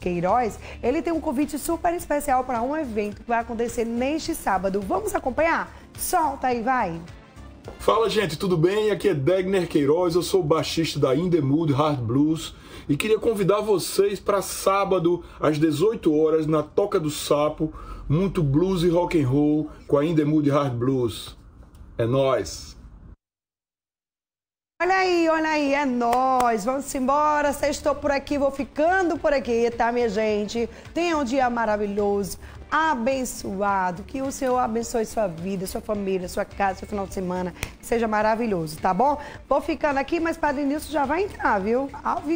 Queiroz, ele tem um convite super especial para um evento que vai acontecer neste sábado. Vamos acompanhar? Solta aí, vai! Fala gente, tudo bem? Aqui é Degner Queiroz, eu sou baixista da In The Mood Hard Blues e queria convidar vocês para sábado às 18 horas na Toca do Sapo, muito blues e rock and roll com a In The Mood Hard Blues. É nós. Olha aí, olha aí, é nós. Vamos embora. estou por aqui, vou ficando por aqui, tá, minha gente? Tenha um dia maravilhoso, abençoado. Que o Senhor abençoe sua vida, sua família, sua casa, seu final de semana. Que seja maravilhoso, tá bom? Vou ficando aqui, mas Padre Nilson já vai entrar, viu? Ao